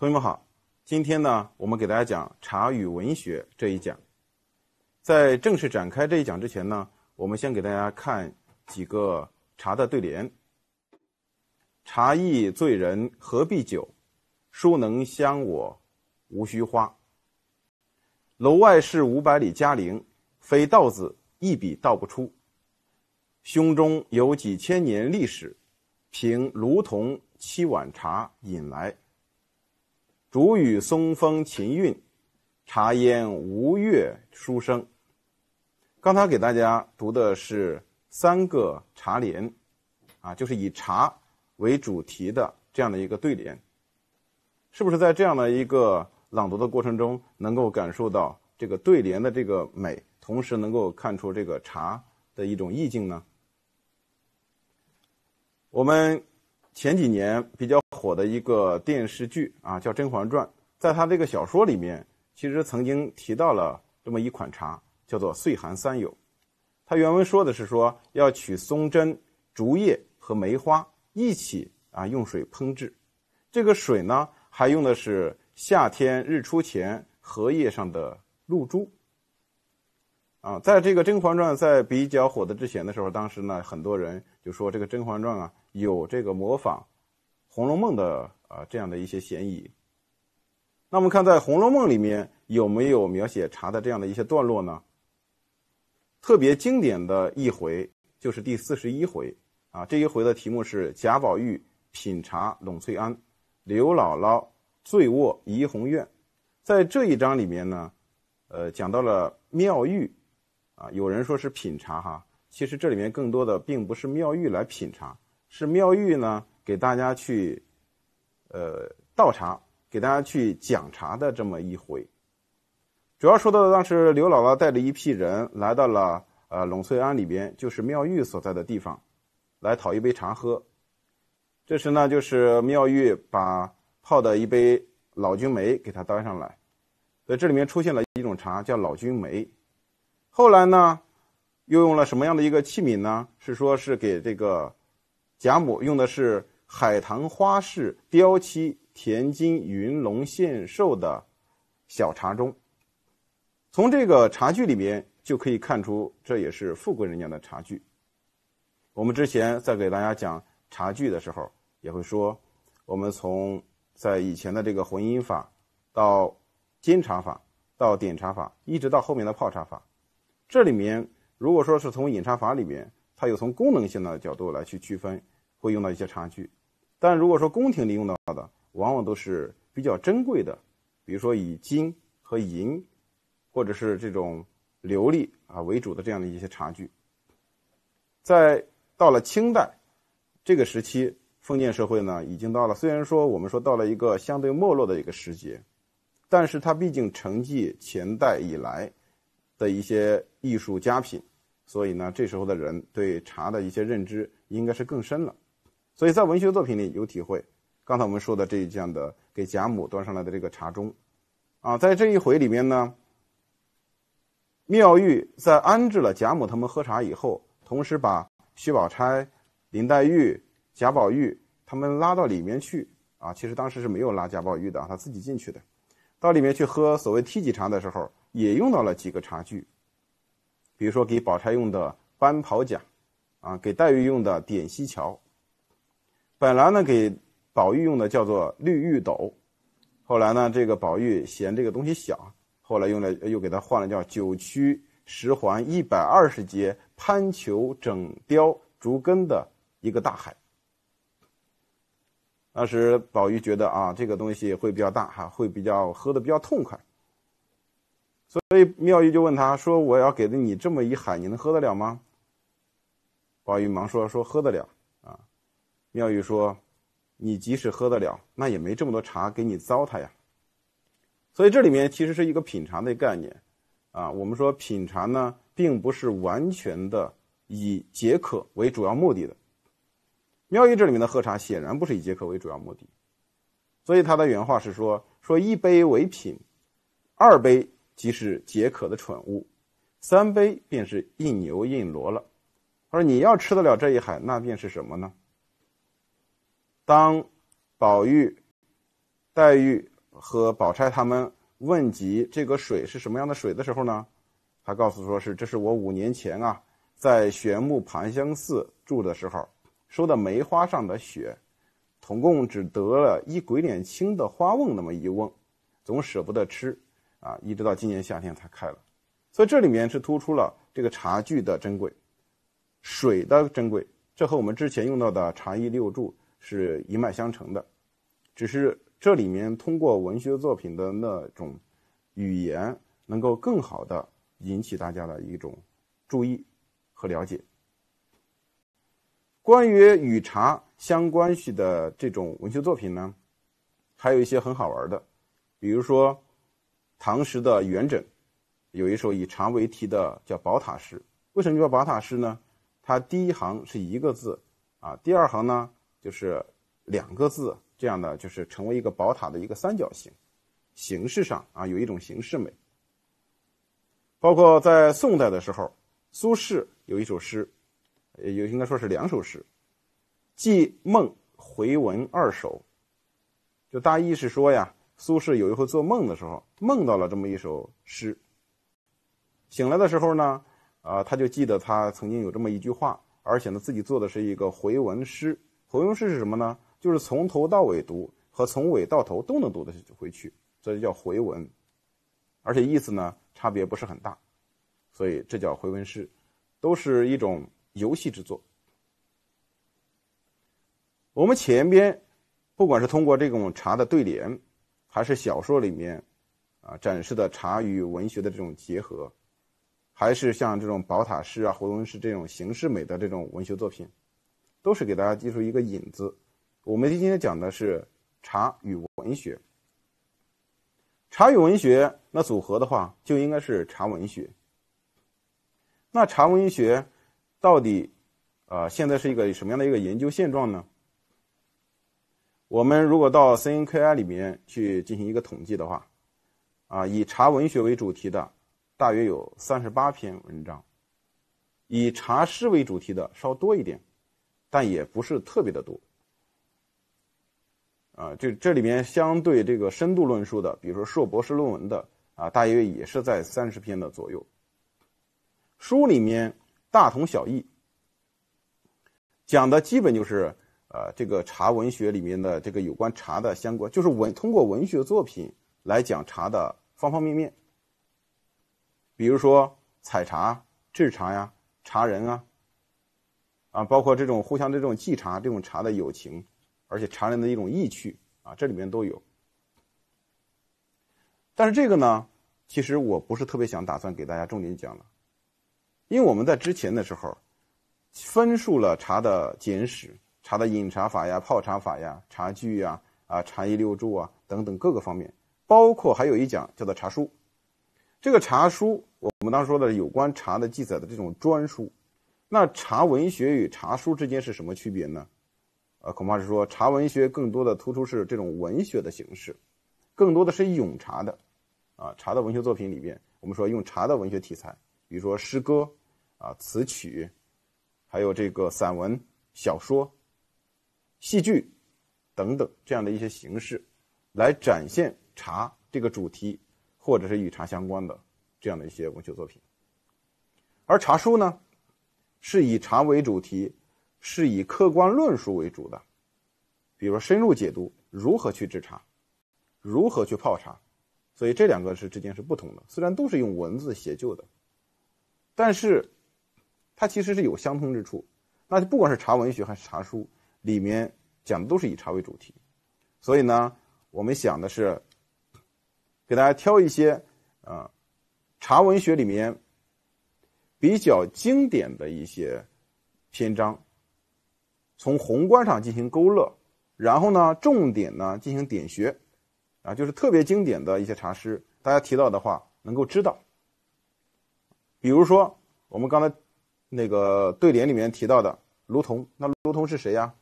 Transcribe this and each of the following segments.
同学们好，今天呢，我们给大家讲茶与文学这一讲。在正式展开这一讲之前呢，我们先给大家看几个茶的对联。茶亦醉人何必酒，书能香我，无需花。楼外是五百里嘉陵，非道子一笔道不出。胸中有几千年历史，凭炉同七碗茶引来。竹雨松风琴韵，茶烟吴越书声。刚才给大家读的是三个茶联，啊，就是以茶为主题的这样的一个对联，是不是在这样的一个朗读的过程中，能够感受到这个对联的这个美，同时能够看出这个茶的一种意境呢？我们。前几年比较火的一个电视剧啊，叫《甄嬛传》。在他这个小说里面，其实曾经提到了这么一款茶，叫做“岁寒三友”。它原文说的是说要取松针、竹叶和梅花一起啊用水烹制，这个水呢还用的是夏天日出前荷叶上的露珠。啊，在这个《甄嬛传》在比较火的之前的时候，当时呢很多人就说这个《甄嬛传》啊。有这个模仿《红楼梦》的啊这样的一些嫌疑。那我们看在《红楼梦》里面有没有描写茶的这样的一些段落呢？特别经典的一回就是第四十一回啊，这一回的题目是贾宝玉品茶栊翠庵，刘姥姥醉卧怡红院。在这一章里面呢，呃，讲到了妙玉啊，有人说是品茶哈，其实这里面更多的并不是妙玉来品茶。是妙玉呢，给大家去，呃，倒茶，给大家去讲茶的这么一回。主要说到的，当时刘姥姥带着一批人来到了呃栊翠庵里边，就是妙玉所在的地方，来讨一杯茶喝。这时呢，就是妙玉把泡的一杯老君眉给他端上来，所以这里面出现了一种茶叫老君眉。后来呢，又用了什么样的一个器皿呢？是说是给这个。贾母用的是海棠花式雕漆田金云龙献寿的小茶盅。从这个茶具里面就可以看出，这也是富贵人家的茶具。我们之前在给大家讲茶具的时候，也会说，我们从在以前的这个混音法，到煎茶法，到点茶法，一直到后面的泡茶法。这里面如果说是从饮茶法里面。它有从功能性的角度来去区分，会用到一些茶具，但如果说宫廷里用到的，往往都是比较珍贵的，比如说以金和银，或者是这种琉璃啊为主的这样的一些茶具。在到了清代这个时期，封建社会呢已经到了，虽然说我们说到了一个相对没落的一个时节，但是它毕竟承继前代以来的一些艺术佳品。所以呢，这时候的人对茶的一些认知应该是更深了，所以在文学作品里有体会。刚才我们说的这一样的给贾母端上来的这个茶盅，啊，在这一回里面呢，妙玉在安置了贾母他们喝茶以后，同时把薛宝钗、林黛玉、贾宝玉他们拉到里面去，啊，其实当时是没有拉贾宝玉的，他自己进去的。到里面去喝所谓“梯级茶”的时候，也用到了几个茶具。比如说给宝钗用的斑袍甲，啊，给黛玉用的点西桥。本来呢给宝玉用的叫做绿玉斗，后来呢这个宝玉嫌这个东西小，后来用了又给他换了叫九曲十环一百二十节攀虬整雕竹根的一个大海。当时宝玉觉得啊这个东西会比较大哈，会比较喝的比较痛快。所以妙玉就问他说：“我要给的你这么一海，你能喝得了吗？”宝玉忙说：“说喝得了。”啊，妙玉说：“你即使喝得了，那也没这么多茶给你糟蹋呀。”所以这里面其实是一个品茶的概念啊。我们说品茶呢，并不是完全的以解渴为主要目的的。妙玉这里面的喝茶，显然不是以解渴为主要目的。所以他的原话是说：“说一杯为品，二杯。”即是解渴的蠢物，三杯便是一牛一骡了。而你要吃得了这一海，那便是什么呢？当宝玉、黛玉和宝钗他们问及这个水是什么样的水的时候呢，他告诉说是：这是我五年前啊，在玄牧盘香寺住的时候收的梅花上的雪，统共只得了一鬼脸青的花瓮那么一瓮，总舍不得吃。啊，一直到今年夏天才开了，所以这里面是突出了这个茶具的珍贵，水的珍贵。这和我们之前用到的茶艺六柱是一脉相承的，只是这里面通过文学作品的那种语言，能够更好的引起大家的一种注意和了解。关于与茶相关系的这种文学作品呢，还有一些很好玩的，比如说。唐时的元稹有一首以长为题的叫宝塔诗，为什么叫宝塔诗呢？它第一行是一个字啊，第二行呢就是两个字，这样的就是成为一个宝塔的一个三角形形式上啊有一种形式美。包括在宋代的时候，苏轼有一首诗，也应该说是两首诗，《寄梦回文二首》，就大意是说呀。苏轼有一回做梦的时候，梦到了这么一首诗。醒来的时候呢，啊，他就记得他曾经有这么一句话，而且呢，自己做的是一个回文诗。回文诗是什么呢？就是从头到尾读和从尾到头都能读得回去，这就叫回文，而且意思呢差别不是很大，所以这叫回文诗，都是一种游戏之作。我们前边不管是通过这种茶的对联。还是小说里面，啊展示的茶与文学的这种结合，还是像这种宝塔诗啊、回文诗这种形式美的这种文学作品，都是给大家提出一个引子。我们今天讲的是茶与文学。茶与文学那组合的话，就应该是茶文学。那茶文学到底，啊，现在是一个什么样的一个研究现状呢？我们如果到 CNKI 里面去进行一个统计的话，啊，以茶文学为主题的，大约有三十八篇文章；以茶诗为主题的稍多一点，但也不是特别的多。啊，就这里面相对这个深度论述的，比如说硕博士论文的啊，大约也是在三十篇的左右。书里面大同小异，讲的基本就是。呃，这个茶文学里面的这个有关茶的相关，就是文通过文学作品来讲茶的方方面面，比如说采茶、制茶呀，茶人啊，啊，包括这种互相的这种寄茶、这种茶的友情，而且茶人的一种意趣啊，这里面都有。但是这个呢，其实我不是特别想打算给大家重点讲了，因为我们在之前的时候，分述了茶的简史。茶的饮茶法呀、泡茶法呀、茶具呀、啊茶艺六注啊等等各个方面，包括还有一讲叫做茶书。这个茶书，我们当时说的有关茶的记载的这种专书。那茶文学与茶书之间是什么区别呢？呃，恐怕是说茶文学更多的突出是这种文学的形式，更多的是咏茶的。啊，茶的文学作品里边，我们说用茶的文学题材，比如说诗歌啊、词曲，还有这个散文、小说。戏剧等等这样的一些形式，来展现茶这个主题，或者是与茶相关的这样的一些文学作品。而茶书呢，是以茶为主题，是以客观论述为主的，比如深入解读如何去制茶，如何去泡茶，所以这两个是之间是不同的。虽然都是用文字写就的，但是它其实是有相通之处。那就不管是茶文学还是茶书。里面讲的都是以茶为主题，所以呢，我们想的是给大家挑一些啊茶文学里面比较经典的一些篇章，从宏观上进行勾勒，然后呢，重点呢进行点穴，啊，就是特别经典的一些茶诗，大家提到的话能够知道。比如说我们刚才那个对联里面提到的卢仝，那卢仝是谁呀？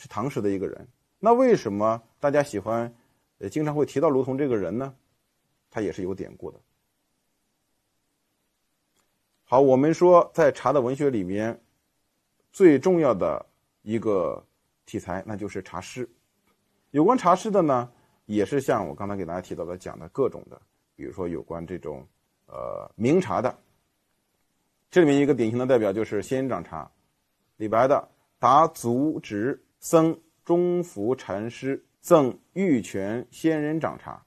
是唐诗的一个人，那为什么大家喜欢，呃，经常会提到卢仝这个人呢？他也是有典故的。好，我们说在茶的文学里面，最重要的一个题材，那就是茶诗。有关茶诗的呢，也是像我刚才给大家提到的讲的各种的，比如说有关这种呃名茶的，这里面一个典型的代表就是仙人掌茶，李白的《达族直。僧中孚禅师赠玉泉仙人掌茶，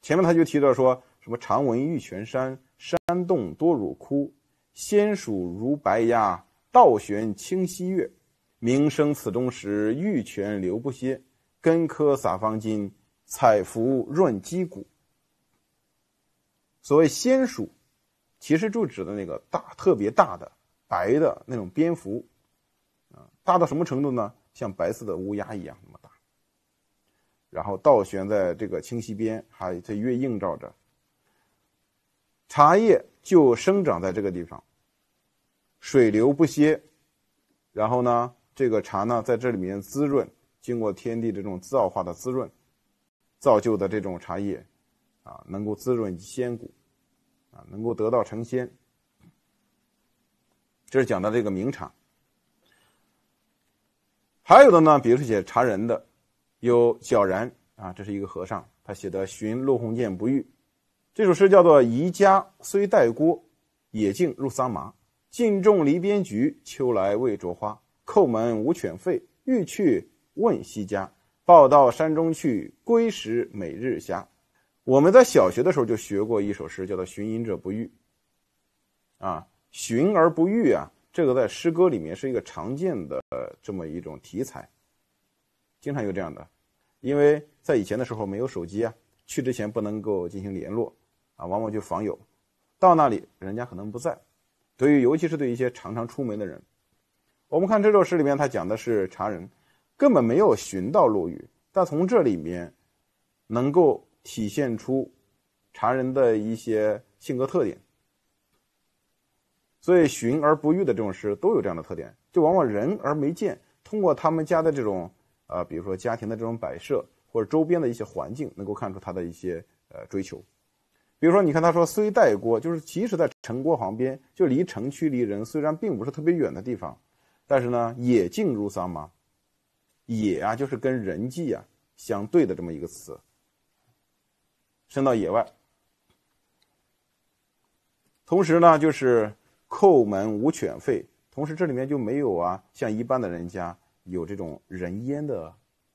前面他就提到说什么：“常闻玉泉山，山洞多乳窟，仙鼠如白鸦，倒悬清溪月。名声此中时，玉泉流不歇，根科洒方巾，采服润肌骨。”所谓仙鼠，其实就指的那个大、特别大的白的那种蝙蝠，啊，大到什么程度呢？像白色的乌鸦一样那么大，然后倒悬在这个清溪边，还它越映照着茶叶就生长在这个地方。水流不歇，然后呢，这个茶呢在这里面滋润，经过天地这种造化的滋润，造就的这种茶叶，啊，能够滋润仙骨，啊，能够得道成仙。这是讲到这个名茶。还有的呢，比如说写查人的，有皎然啊，这是一个和尚，他写的《寻陆鸿渐不遇》这首诗叫做“移家虽带郭，野径入桑麻。尽种篱边菊，秋来未着花。叩门无犬吠，欲去问西家。报到山中去，归时每日暇。”我们在小学的时候就学过一首诗，叫做《寻隐者不遇》啊，寻而不遇啊。这个在诗歌里面是一个常见的这么一种题材，经常有这样的，因为在以前的时候没有手机啊，去之前不能够进行联络，啊，往往就访友，到那里人家可能不在，对于尤其是对一些常常出门的人，我们看这首诗里面他讲的是茶人，根本没有寻到落雨，但从这里面能够体现出茶人的一些性格特点。所以寻而不遇的这种诗都有这样的特点，就往往人而没见。通过他们家的这种呃，比如说家庭的这种摆设或者周边的一些环境，能够看出他的一些呃追求。比如说，你看他说虽带郭，就是即使在城郭旁边，就离城区离人虽然并不是特别远的地方，但是呢野径如桑麻，野啊就是跟人际啊相对的这么一个词，伸到野外。同时呢，就是。叩门无犬吠，同时这里面就没有啊，像一般的人家有这种人烟的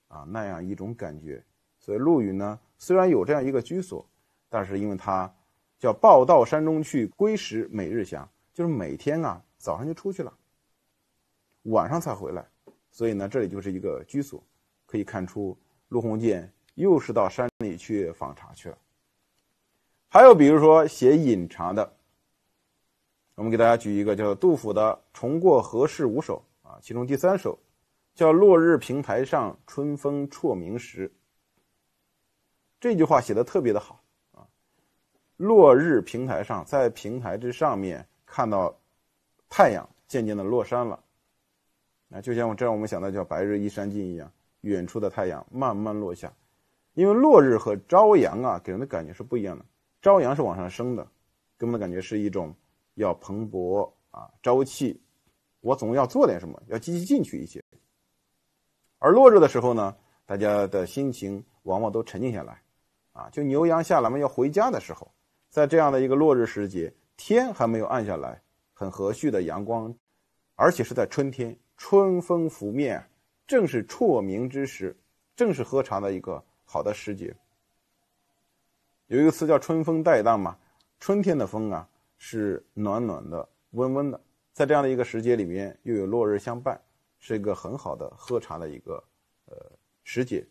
啊那样一种感觉。所以陆羽呢，虽然有这样一个居所，但是因为他叫报到山中去，归时每日降，就是每天啊早上就出去了，晚上才回来，所以呢这里就是一个居所，可以看出陆鸿渐又是到山里去访茶去了。还有比如说写饮茶的。我们给大家举一个叫杜甫的《重过何事五首》啊，其中第三首叫“落日平台上，春风辍明时”。这句话写的特别的好啊！落日平台上，在平台之上面看到太阳渐渐的落山了，那就像我这让我们想到叫“白日依山尽”一样，远处的太阳慢慢落下。因为落日和朝阳啊，给人的感觉是不一样的。朝阳是往上升的，给我们的感觉是一种。要蓬勃啊，朝气，我总要做点什么，要积极进取一些。而落日的时候呢，大家的心情往往都沉静下来，啊，就牛羊下来嘛，要回家的时候，在这样的一个落日时节，天还没有暗下来，很和煦的阳光，而且是在春天，春风拂面，正是辍明之时，正是喝茶的一个好的时节。有一个词叫“春风带荡”嘛，春天的风啊。是暖暖的、温温的，在这样的一个时节里面，又有落日相伴，是一个很好的喝茶的一个呃时节。